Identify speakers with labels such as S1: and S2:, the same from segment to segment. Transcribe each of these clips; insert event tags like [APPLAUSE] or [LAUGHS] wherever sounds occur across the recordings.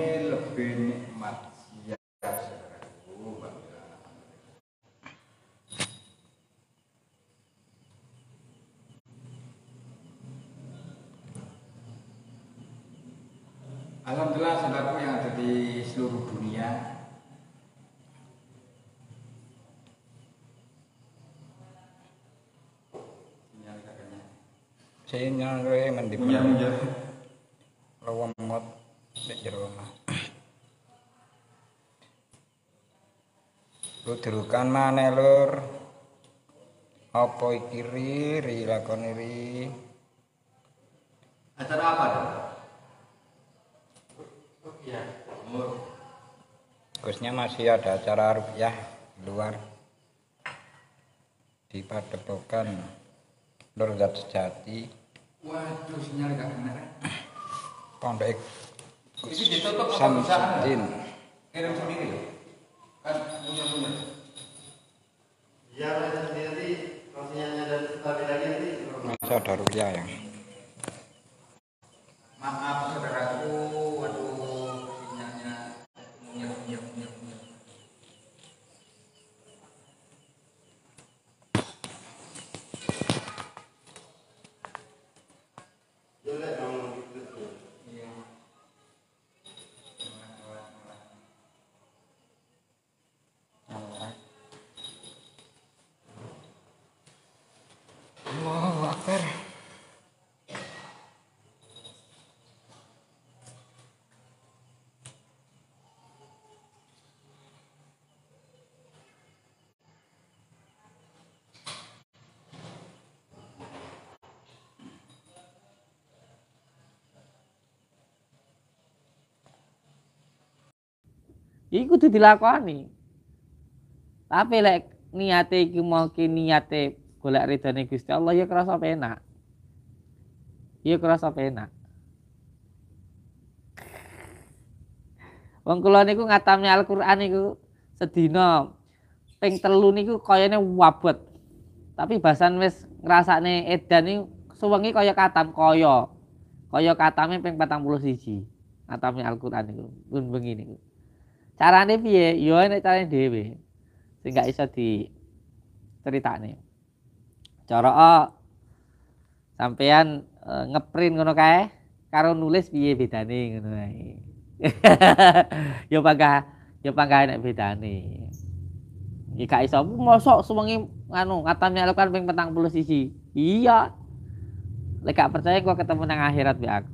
S1: Ya, Alhamdulillah saudaraku yang ada di seluruh dunia Saya kakaknya Sinyal Kudrukan mana lur. Apa iki ri, lakon iri Acara apa, dong? Rupiah. khususnya masih ada acara rupiah luar di Padepokan Lur Zat Sejati. Waduh, sinyal gak benar. Eh. Pondok Itu ditutup apa Samsudin. Kirim sendiri kan punya-punya ziarah sendiri tapi lagi nanti. ada rupiah ya ya kudu dilakoni tapi lek niate iki mau ki niate golek ridane Gusti Allah ya kerasa penak ya kerasa penak Wong kula niku ngatamne Al-Qur'an niku sedina ping telu niku kayane wabot. Tapi bahasan wis ngrasakne edan niku suwengi kaya katam kaya. Kaya katame ping 41. Atame Al-Qur'an niku. Pun bengi niku. Carane piye? Ya nek carane dhewe. Sing gak iso di critakne. Cara oh, sampean e, ngeprint ngono kae karo nulis piye bedane ngono kae. [LAUGHS] yo pangga yo pangga nek bedane. Iki gak iso mosok suwengi anu katanya lakukan ping 40 sisi. Iya. Lek gak percaya gua ketemu nang akhirat be aku.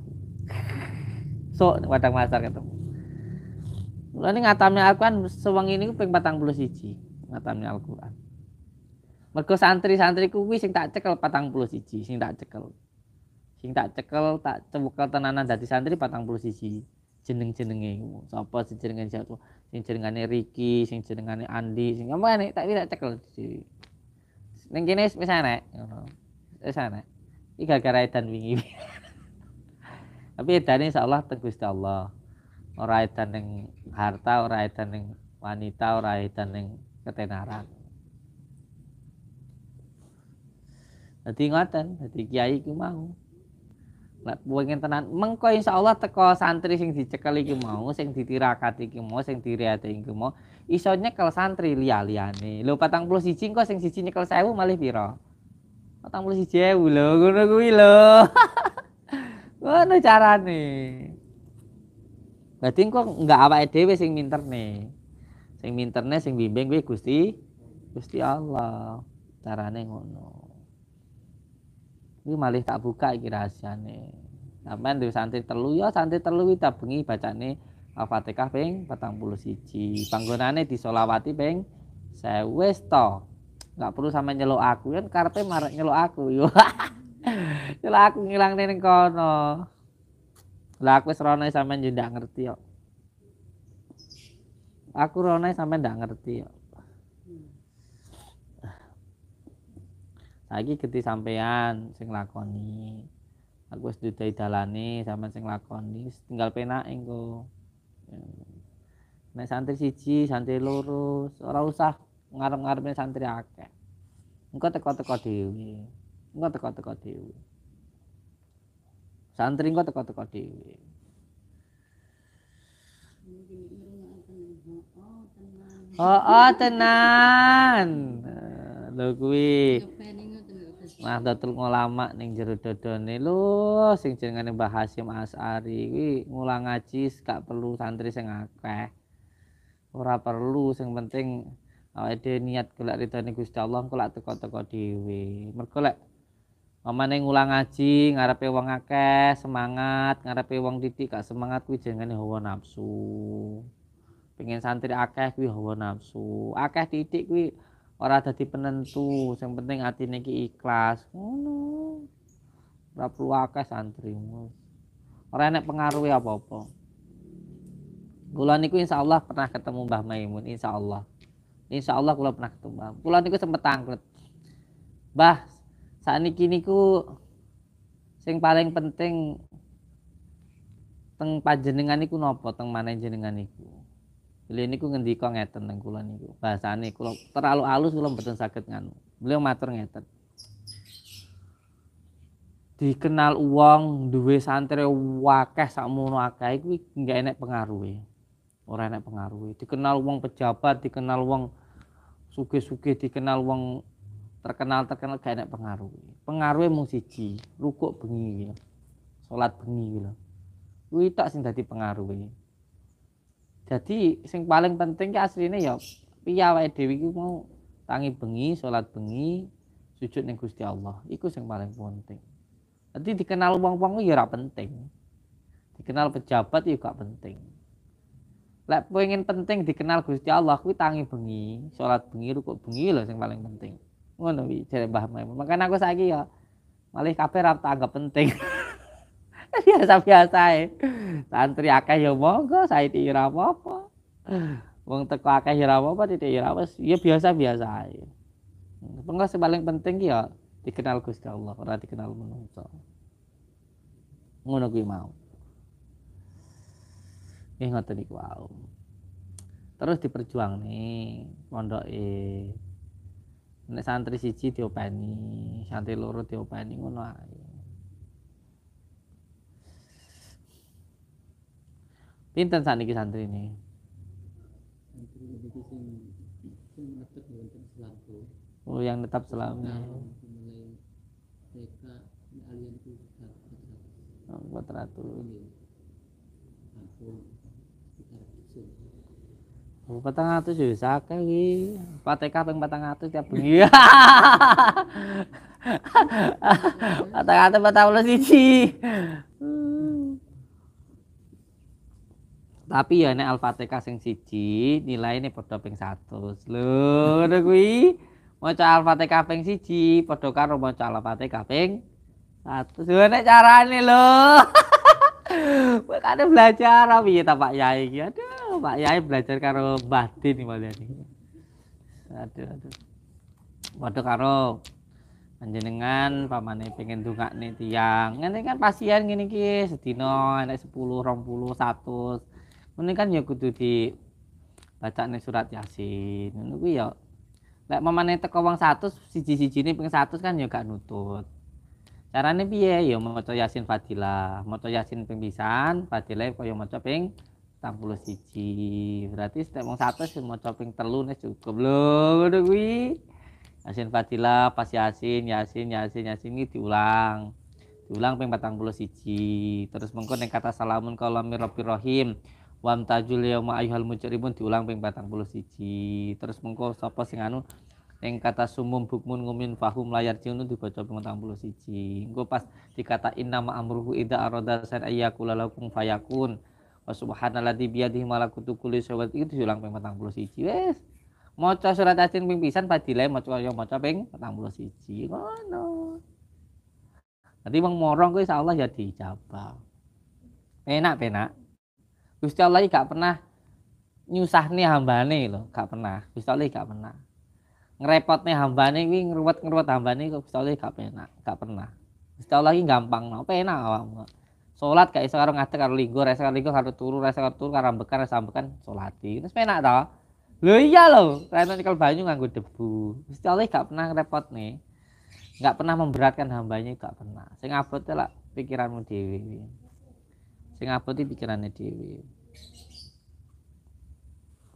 S1: [LAUGHS] so wadang masar ketemu ini ngatamnya Al-Qur'an sewengi niku ping 41 ngatamnya Al-Qur'an. Mergo santri-santri kuwi sing tak cekel 41 sing tak cekel. Sing tak cekel tak cekel tenanan dadi santri 41 jeneng-jenenge. Sapa sing jenenge siapa? Sing jenengane Riki, sing jenengane Andi, sing apa nek tak tak cekel. Ning kene wis enak, ngono. Wis enak. Iki gara-gara edan wingi. [LAUGHS] Tapi edane insyaallah teng Gusti Allah ora edan ning harta ora edan ning wanita ora edan ning ketenaran Dadi ngoten, dadi kiai ku mau. Lek pengen tenan, mengko insyaallah teko santri sing dicekel iki mau, sing ditirakati iki mau, sing diriati iki mau, iso nyekel santri liya-liyane. Lho 41 engko sing siji nyekel 1000 malih pira? 41 ewu lho, ngono kuwi lho. [LAUGHS] Ngono carane. Berarti kok enggak apa edw sing minterne. Sing minterne sing bimbing gue Gusti Gusti Allah. Carane ngono. ini malih tak buka iki rahasiane. Sampeyan duwe santri terlu ya santri telu iki tak baca nih Al-Fatihah ping 41. Panggonane solawati peng, saya wes to. Enggak perlu sama nyeluk aku kan karpe marek nyeluk aku yo. [LAUGHS] nyeluk aku ngilang neng kono. Lah aku seronai sampean ndak ngerti yo. Aku seronai sampean ndak ngerti yo. lagi keti sampean sing lakoni. Aku wis didai dalane sampe sing lakoni tinggal penak engko. Nek santri siji, santri lurus, ora usah ngarep-ngarepe santri akeh. Engko teko-teko dhewe. Engko teko-teko dhewe. Santri kok teko-teko dhewe. Oh, oh tenan. Lho kuwi. Nahdlatul Ulama ning jero dodone lho sing jenengane Mbah Hasyim As'ari kuwi ngulang ngaji gak perlu santri sing akeh. Ora perlu sing penting awake dhewe niat golek ridane Gusti Allah engko lak teko-teko dhewe. Mergo lek mamane ngulang ngaji ngarepe wong akeh semangat ngarepe wong titik gak semangat kuwi jenenge hawa nafsu pengen santri akeh kuwi hawa nafsu akeh titik kuwi ora dadi penentu sing penting atine niki ikhlas ngono ora perlu akeh santri ora enek pengaruhi apa-apa kula niku insyaallah pernah ketemu Mbah Maimun insyaallah insyaallah kula pernah ketemu kula niku sempet tangkut Mbah kini ku sing paling penting teng panjenengan niku nopo teng maneh jenengan niku. Beliau niku ngendika ngeten teng kula niku. Bahasane kula terlalu alus kula mboten saged nganu. Beliau matur ngeten. Dikenal uang duwe santri wakeh sakmono akeh kuwi enggak enek pengaruhe. Ora enek pengaruhe. Dikenal uang pejabat, dikenal uang sugih-sugih, dikenal uang terkenal terkenal gak enak pengaruh pengaruhnya mau siji rukuk bengi ya. sholat bengi ya lho kuwi tak sing jadi pengaruh jadi sing paling penting ya aslinya ya piye dewi mau tangi bengi sholat bengi sujud neng Gusti Allah itu sing paling penting nanti dikenal uang wong ya rap penting dikenal pejabat ya gak penting lek pengen penting dikenal Gusti Allah kui tangi bengi sholat bengi rukuk bengi lah sing paling penting ngono wi jare Mbah Maimun makanya aku saiki ya malih kabeh ra anggap penting [LAUGHS] biasa-biasa ae santri akeh ya monggo saiki ora apa-apa wong teko akeh ya ora apa-apa titik ya wis ya biasa-biasa ae Pengko paling penting ya dikenal Gusti Allah, ora dikenal menungso. Ngono kuwi mau. Nggih ngoten niku Terus diperjuang nih eh, nek santri siji diopeni santri loro diopeni ngono ae Pinten saniki santri ini? Oh, yang tetap selama. Oh, 400 patang atus ya sakit iki. Patek ping patang atus tiap bengi. patang atus patang siji. Tapi ya nek Al-Fatihah sing siji nilaine padha ping 100. Lho, ngono kuwi. Maca Al-Fatihah ping siji padha karo maca Al-Fatihah ping 100. Lho nek carane lho. [LAUGHS] Makanya [LAUGHS] belajar apa ya Pak Yai iki. Aduh, Pak Yai belajar karo batin nih malah nih, Aduh, aduh. Waduh karo panjenengan pamane pengen nih tiang. Ngene kan pasien gini iki setino, enek sepuluh, 20, satu, Ngene kan ya kudu di nih surat Yasin. nunggu kuwi ya lek mamane teko wong 100 siji ini pengen satu kan ya gak nutut. Carane piye? Ya maca Yasin Fadilah. Maca Yasin ping pisan, Fadilah kaya maca ping 61. Berarti setiap wong 100 ya maca ping 3 wis cukup lho ngono kuwi. Yasin Fadilah pas Yasin, Yasin, Yasin, Yasin ini diulang. Diulang ping 41. Terus mengko ning kata salamun kalau mirabbir rahim. Wam tajul yauma ayyuhal mujrimun diulang ping 41. Terus mengko sapa sing anu yang kata sumum bukmun ngumin fahum layar ciunu dibaca puluh siji Engko pas dikata inna ma amruhu aroda arada san ayyakula fayakun. Wa di biyadihi malakutu kulis sobat itu diulang puluh siji Wes. moco surat asin ping pisan moco yang moco pengetahuan puluh siji Ngono. Nanti bang morong kuwi insyaallah ya dijabah. Enak penak. Gusti Allah gak pernah nyusah nih hambane lho, gak pernah. Gusti Allah gak pernah nih hambane kuwi ngerubat hamba nih, kok Bisa Allah gak pernah, gak pernah. Bisa lagi gampang, nopo enak awakmu. Salat gak iso karo karo linggo, rasa karo linggo karo turu, rasa karo turu karo ambekan, rasa ambekan salati. Terus enak tau. Lo iya karena rene kalau banyu nganggo debu. Bisa lagi gak pernah nih, Gak pernah memberatkan hambanya gak pernah. Sing abot lah pikiranmu dhewe. Sing abot pikirannya dewi.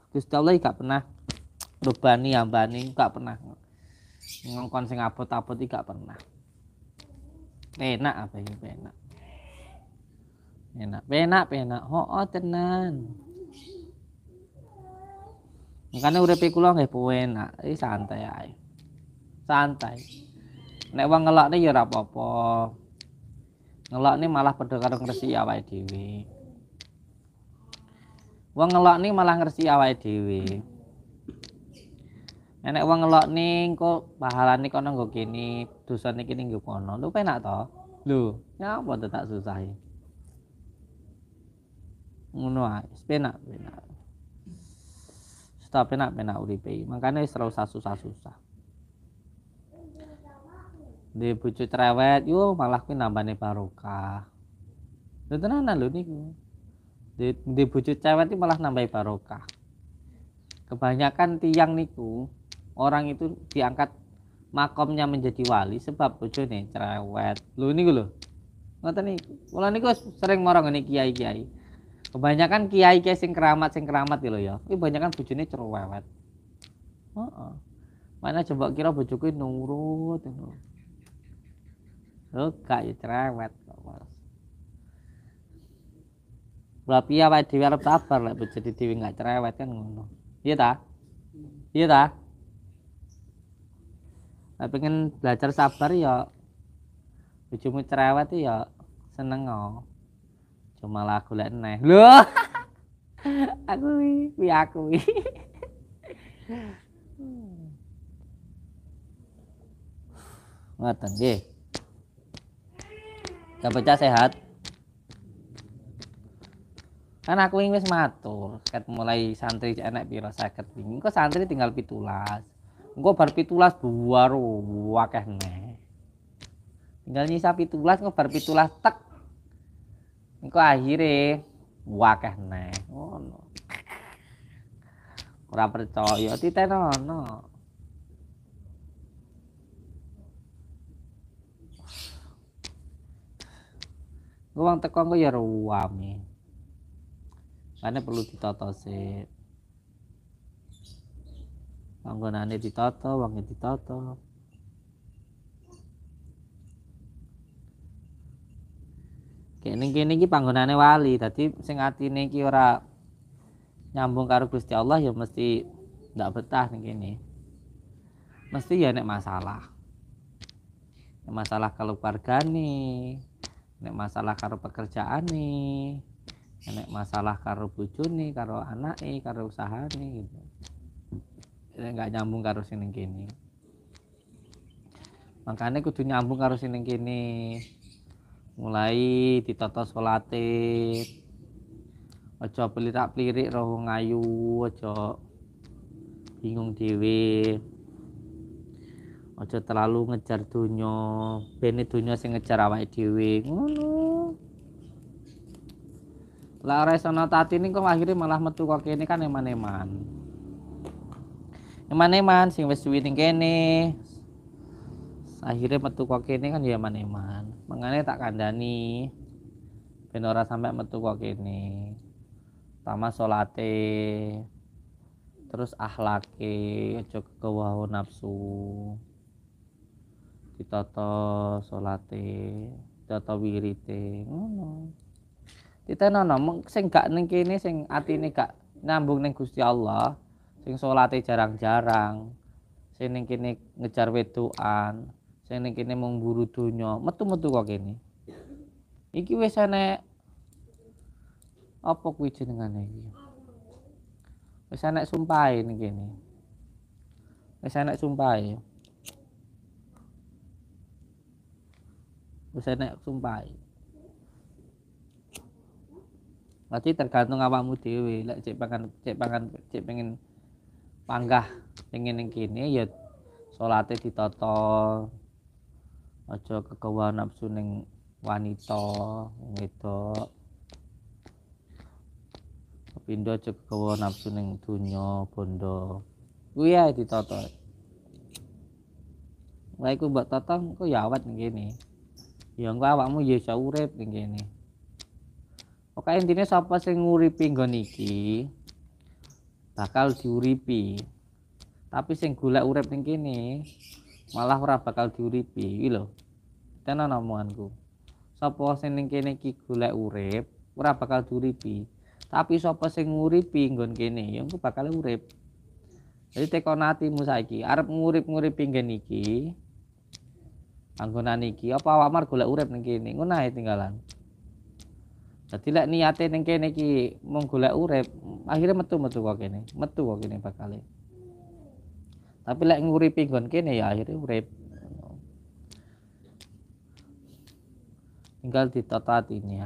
S1: Gusti Allah gak pernah bebani ambani gak pernah ngongkon sing abot-abot iki gak pernah enak apa ini ya, enak enak enak enak ho oh, tenan makanya udah kula nggih penak iki santai ae santai nek wong nih ya apa apa ngelak nih malah padha karo ngresi awake dhewe wong nih malah ngresi awake dhewe Enak uang ngelok nih kok pahalane kono kini, susah nih kini nggo kono. Lu penak toh, lu ngapa ya to tak susahi? Ngono ae, penak penak. Stop penak penak uripe. Makane wis usah susah-susah. Di bucu cerewet, yo malah nih nih barokah. Lho tenanan nih niku. Di, di bojo cerewet malah nambah barokah. Kebanyakan tiang niku orang itu diangkat makomnya menjadi wali sebab nih cerewet lu ini gue lo ngata nih ini gue sering orang ini kiai kiai kebanyakan kiai kiai sing keramat sing keramat gitu ya ini kebanyakan ini cerewet oh, oh. mana coba kira gue nurut lo gak ya cerewet Tapi ya Pak, di arep sabar lek jadi dhewe nggak cerewet kan ngono. Iya tak Iya ta? pengen belajar sabar ya bojomu cerewet ya seneng oh. Cuma lagu lek neh. Lho. [LAUGHS] aku kuwi aku kuwi. deh, [LAUGHS] nggih. Kabaca sehat. Kan aku ingin matur, ket mulai santri enak pira 50 wingi. Kok santri tinggal 17 engko bar 17 baru akeh neh tinggal nyisa 17 engko bar 17 tek engko akhire akeh neh ngono ora percaya titen ono Gue bang teko gue ya nih. Karena perlu ditotosin panggonane ditata wangi ditata kene kene iki panggonane wali dadi sing atine iki ora nyambung karo Gusti Allah ya mesti ndak betah ning kene mesti ya nek masalah nek masalah kalau keluarga nih nek masalah karo pekerjaan nih nek masalah karo bojone karo anake karo usahane gitu nggak nyambung karo sing ning kene makanya kudu nyambung karo sing ning kene mulai ditata salate aja pelirak pelirik roh ngayu aja bingung dhewe aja terlalu ngejar dunya bene dunya sing ngejar awake dhewe ngono lah ora iso tati ning kok akhirnya malah metu kok kene kan eman-eman eman-eman sing wis duwe ning kene akhirnya metu kok kene kan ya eman-eman mengane tak kandani ben ora sampe metu kok kene pertama salate terus akhlake aja kewawu nafsu ditata salate ditata wirite ngono ditenono sing gak ning kene sing atine gak nambung ning Gusti Allah sing salate jarang-jarang sing ning kene ngejar wetuan, sing ning kene mung buru donya metu-metu kok kene iki wis enek apa kuwi jenengane iki wis enek sumpahe ning kene wis enek sumpahe wis enek sumpahe berarti tergantung awakmu dhewe lek cek pangan cek pangan cek pengen panggah pengen yang kini ya salate ditoto aja kekawa nafsu ning wanita itu pindah aja kekawa nafsu ning dunia bondo kuwi ya ditoto Lah iku buat tata kok ya awet yang kene. Ya engko awakmu ya iso urip yang intinya sapa sing nguripin gue bakal diuripi tapi sing gula urep ning kene malah ora bakal diuripi iki lho tenan omonganku sapa sing ning kene iki golek urep ora bakal diuripi tapi sapa sing nguripi nggon kene ya engko bakal urip jadi teko atimu saiki arep ngurip-nguripi nggen iki panggonan iki apa Wamar golek urip ning kene ngono ae tinggalan jadi lah niatnya nengke kene iki urep, golek metu-metu kok kene, metu kok kene bakal Tapi lah nguripi gon kene ya akhirnya urep. Tinggal ini ditataati ae. ini.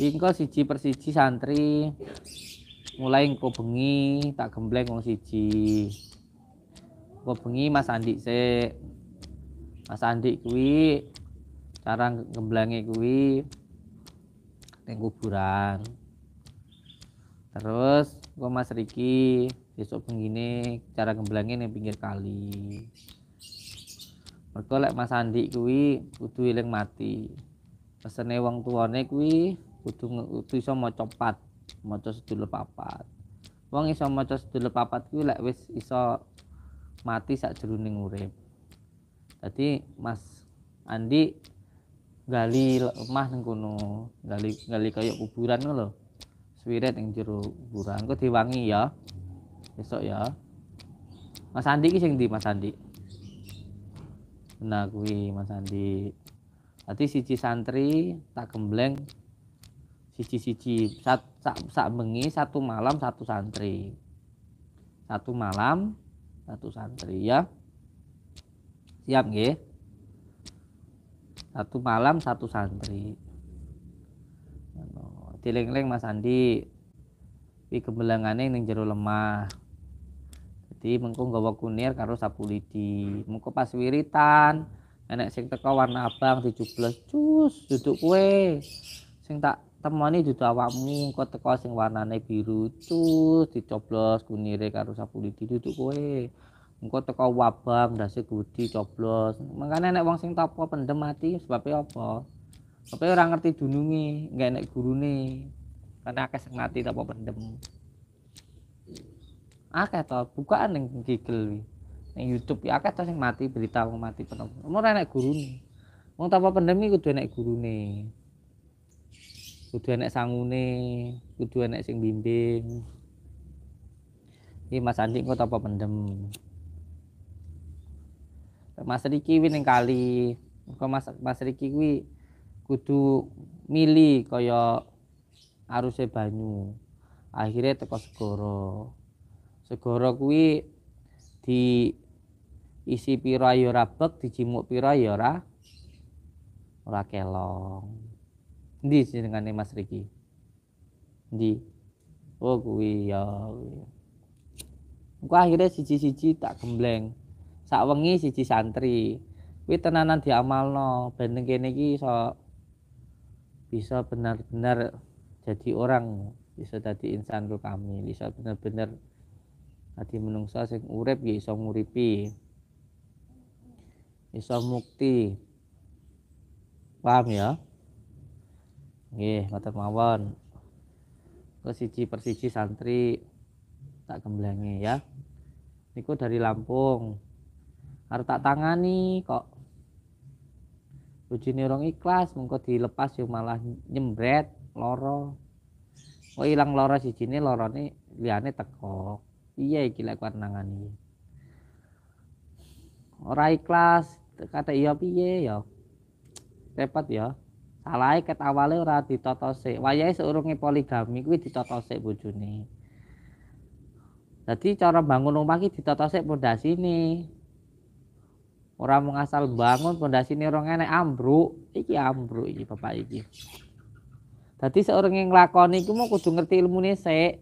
S1: Ingko siji persiji santri mulai engko bengi tak gembleng wong siji engko bengi Mas Andi se Mas Andi kuwi cara gemblenge kuwi ning kuburan terus engko Mas Riki besok begini cara gemblenge ning pinggir kali mergo lek Mas Andi kuwi kudu eling mati pesene wong tuane kuwi kudu kudu iso maca copat maca sedulur papat wong iso maca sedulur papat kuwi lek wis iso mati sak jroning urip jadi Mas Andi gali lemah neng kono gali gali kaya kuburan lho swiret yang jero kuburan kok diwangi ya besok ya Mas Andi ki sing di Mas Andi nah kuwi Mas Andi tadi siji santri tak gembleng siji-siji sat sak sak bengi satu malam satu santri satu malam satu santri ya siap ya satu malam satu santri dileng-leng Mas Andi pi kebelangannya yang jero lemah jadi mengko gawa kunir karo sapu lidi mengko pas wiritan enek sing teko warna abang dijubles cus duduk kue sing tak temoni dudu awakmu engko teko sing warnane biru cus dicoblos kunire karo sapulidi duduk kowe engko teko wabam ndase gudi coblos mangkane nek wong sing topo pendem mati sebabe apa sebabe orang ngerti nggak enggak guru nih karena akeh sing mati topo pendem akeh to bukaan yang gigel yang YouTube ya akeh to sing mati berita wong mati penemu ora enek gurune wong topo pendem iki kudu guru nih kudu enek sangune kudu enek sing bimbing ini Mas Andi kok apa pendem Mas Riki kuwi ning kali kok Mas Mas Riki kuwi kudu mili kaya aruse banyu akhirnya teko segoro segoro kuwi di isi pira ya rabek dijimuk pira ya ora ora kelong Ndi dengan Mas Riki? di Oh kuwi ya. Engko akhirnya siji-siji tak gembleng. Sak wengi siji santri. Kuwi tenanan diamalno ben kene iki iso bisa benar-benar jadi orang, bisa jadi insan kok kami, bisa benar-benar hati menungsa sing urip ya iso nguripi. Iso mukti. Paham ya? Nggih, matur mawon. Ke siji persiji santri tak gemblangi ya. Niku dari Lampung. Harus tak tangani kok. Bojone orang ikhlas mengko dilepas yo malah nyembret loro. Kok ilang loro loro ini liane teko. Iya iki lek nangani. Ora ikhlas kata iya piye ya. Repot ya salah ket awale ora ditotose. Wayahe seurunge poligami kuwi ditotose bojone. Jadi cara bangun omah iki ditotose pondasine. ini. Orang asal bangun ini ora enek ambruk. Iki ambruk iki Bapak iki. Dadi seurunge nglakoni iku mau kudu ngerti ilmune sik.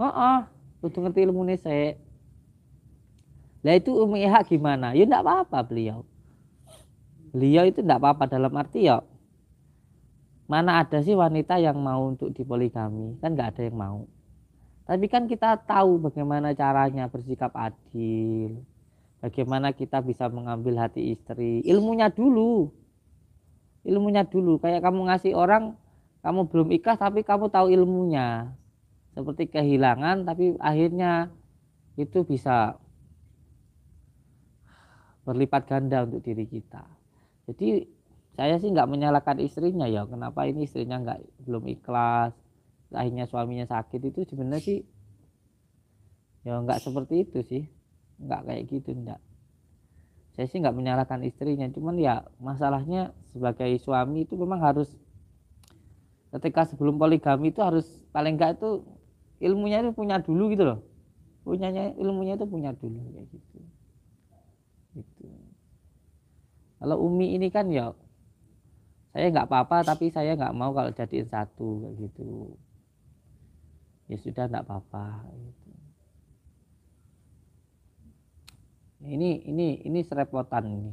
S1: Heeh, kudu ngerti ilmune sik. Lah itu Umi gimana? Ya ndak apa-apa beliau beliau itu tidak apa-apa dalam arti ya mana ada sih wanita yang mau untuk dipoligami kan nggak ada yang mau tapi kan kita tahu bagaimana caranya bersikap adil bagaimana kita bisa mengambil hati istri ilmunya dulu ilmunya dulu kayak kamu ngasih orang kamu belum ikhlas tapi kamu tahu ilmunya seperti kehilangan tapi akhirnya itu bisa berlipat ganda untuk diri kita jadi saya sih nggak menyalahkan istrinya ya kenapa ini istrinya nggak belum ikhlas akhirnya suaminya sakit itu sebenarnya sih ya nggak seperti itu sih nggak kayak gitu enggak saya sih nggak menyalahkan istrinya cuman ya masalahnya sebagai suami itu memang harus ketika sebelum poligami itu harus paling nggak itu ilmunya itu punya dulu gitu loh punyanya ilmunya itu punya dulu kayak gitu gitu kalau Umi ini kan ya saya nggak apa-apa tapi saya nggak mau kalau jadiin satu kayak gitu. Ya sudah nggak apa-apa. Gitu. Ya ini ini ini serepotan ini.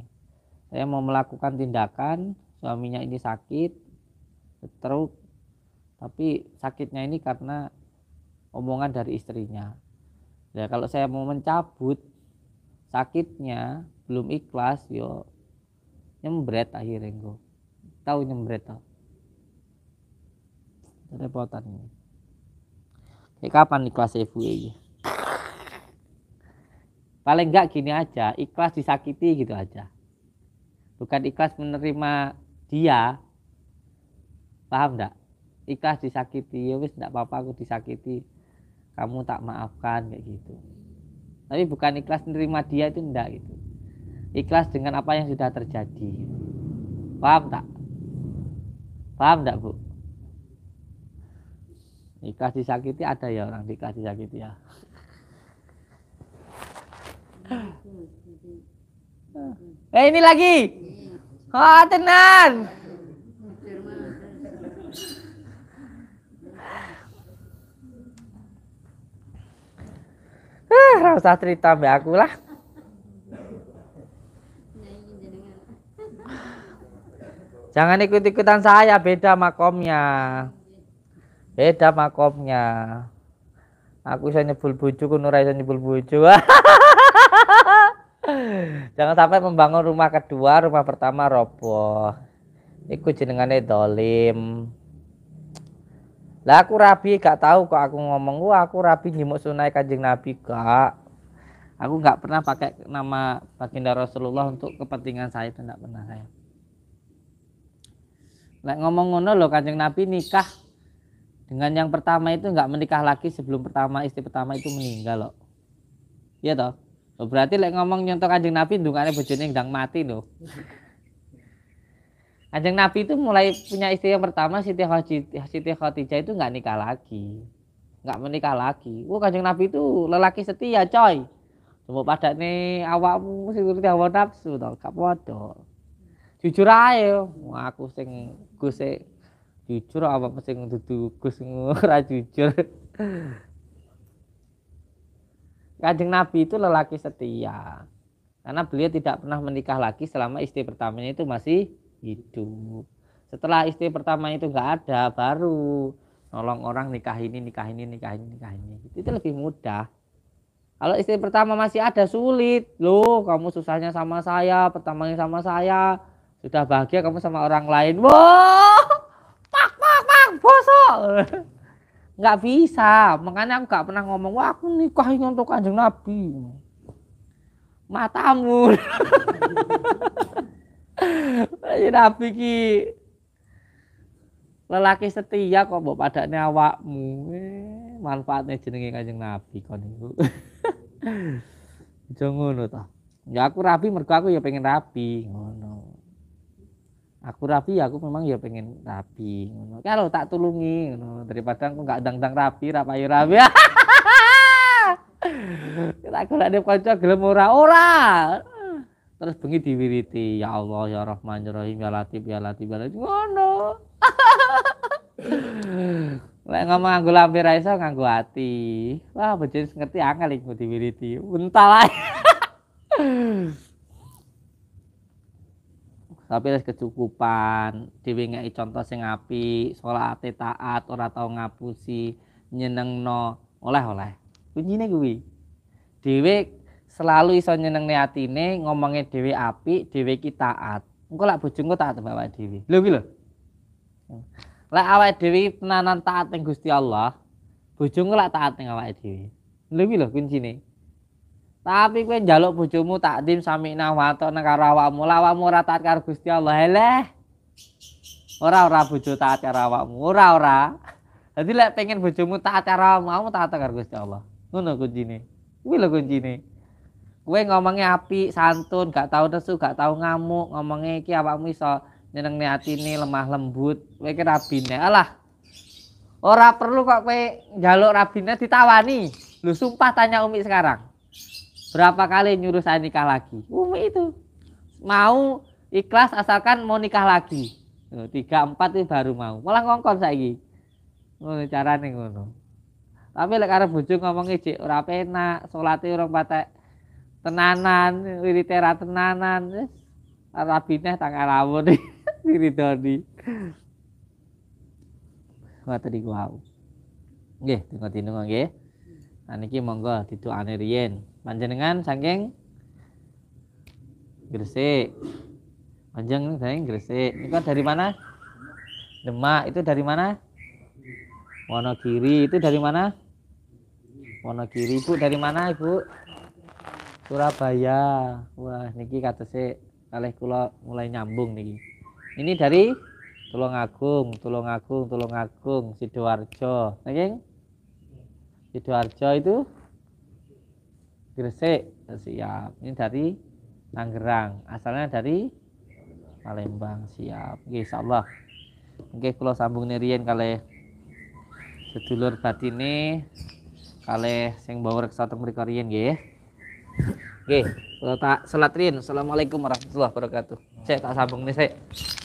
S1: Saya mau melakukan tindakan suaminya ini sakit stroke tapi sakitnya ini karena omongan dari istrinya. Ya kalau saya mau mencabut sakitnya belum ikhlas yo nyembret akhirnya gue tahu nyembret tau repotan ini kayak kapan ikhlas ibu ini paling enggak gini aja ikhlas disakiti gitu aja bukan ikhlas menerima dia paham enggak ikhlas disakiti ya wis enggak apa-apa aku disakiti kamu tak maafkan kayak gitu tapi bukan ikhlas menerima dia itu enggak gitu ikhlas dengan apa yang sudah terjadi paham tak paham tak bu ikhlas disakiti ada ya orang ikhlas disakiti ya eh ini lagi oh tenan Ah, rasa cerita mbak aku lah. Jangan ikut-ikutan saya, beda makomnya. Beda makomnya. Aku bisa nyebul bucu, Nura bisa nyebul bucu. [LAUGHS] Jangan sampai membangun rumah kedua, rumah pertama roboh. Iku jenengane dolim. Lah aku rabi gak tahu kok aku ngomong wah aku rabi nyimuk sunai kanjeng Nabi kak. Aku nggak pernah pakai nama baginda Rasulullah untuk kepentingan saya tidak pernah saya. Lek ngomong ngono loh kanjeng Nabi nikah dengan yang pertama itu nggak menikah lagi sebelum pertama istri pertama itu meninggal lo, Iya toh? Lo berarti lek ngomong nyontok kanjeng Nabi ndungane bojone ndang mati loh. Kanjeng Nabi itu mulai punya istri yang pertama Siti Khadijah, Siti Khadijah itu nggak nikah lagi, nggak menikah lagi. Wah kanjeng Nabi itu lelaki setia coy. Coba pada nih awakmu sing turuti hawa nafsu toh, gak podo jujur ae aku sing Gus e. jujur apa sing dudu Gus [LAUGHS] ora jujur Kanjeng Nabi itu lelaki setia. Karena beliau tidak pernah menikah lagi selama istri pertamanya itu masih hidup. Setelah istri pertama itu nggak ada, baru nolong orang nikah ini, nikah ini, nikah ini, nikah ini. itu lebih mudah. Kalau istri pertama masih ada sulit, loh kamu susahnya sama saya, pertamanya sama saya, sudah bahagia kamu sama orang lain wow pak pak pak bosok nggak bisa makanya aku nggak pernah ngomong wah aku nikah untuk kanjeng nabi matamu nabi ki lelaki setia kok mbok padakne awakmu eh, manfaatnya jenenge kanjeng nabi kon itu, aja ngono ya aku rapi mergo aku ya pengen rapi ngono aku rapi aku memang ya pengen rapi kalau tak tulungi daripada aku nggak dangdang rapi rapi rapi [LAUGHS] tak kira dia kanca gelem ora terus bengi diwiriti ya Allah ya Rahman ya Rahim ya Latif ya Latif ya Latif ngono [LAUGHS] lek ngomong nganggo lampir ra iso nganggo ati wah bojone ngerti angel iku diwiriti ental ae [LAUGHS] tapi harus kecukupan dhewe ngeki contoh sing api, sholat taat ora tau ngapusi no, oleh-oleh kuncinya gue, dewi selalu iso nyenengne ini, ngomongnya dewi api, dewi kita taat engko lak bojoku taat bawa dhewe lho kuwi lho lak awake dhewe tenanan taat ning Gusti Allah bojoku lah taat ning awake dhewe lho kuwi lho kuncine tapi kue jaluk bojomu tak dim sami nawato karo awakmu, lawamu ora taat karo Gusti Allah. heleh Ora ora bojo taat karo awakmu, ora ora. Jadi lek pengen bojomu taat karo awakmu, awakmu taat karo Gusti Allah. Ngono kuncine. Kuwi lho kuncine. kue ngomongnya api, santun, gak tau nesu, gak tau ngamuk, ngomongnya iki awakmu iso nyeneng ini lemah lembut. kue kira bine Alah. Ora perlu kok kowe njaluk rabine ditawani. Lu sumpah tanya Umi sekarang berapa kali nyuruh saya nikah lagi umi itu mau ikhlas asalkan mau nikah lagi tiga empat itu baru mau malah ngongkon saya Cara nih ngono tapi lek arep bojo ngomongi cik ora penak salate orang patek tenanan wirite tenanan. tenanan wis rabine nih alawon [LAUGHS] diridoni matur iku wau nggih tengok tinung nggih Nah, niki monggo didoane riyen panjenengan saking Gresik. Panjang saking Gresik. Ini kan dari mana? Demak. Itu dari mana? Wonogiri. Itu dari mana? Wonogiri. Ibu dari mana, Ibu? Surabaya. Wah, niki kata sih kalih kula mulai nyambung niki. Ini dari Tulungagung, Tulungagung, Tulungagung, Sidoarjo. Saking Sidoarjo itu Gresik siap ini dari Tangerang asalnya dari Palembang siap Oke, insya Allah Oke, kalau sambung nirian kali sedulur ini kali sing bawa reksa untuk mereka rian ya Oke kalau tak salat rian assalamualaikum warahmatullahi wabarakatuh saya tak sambung nih saya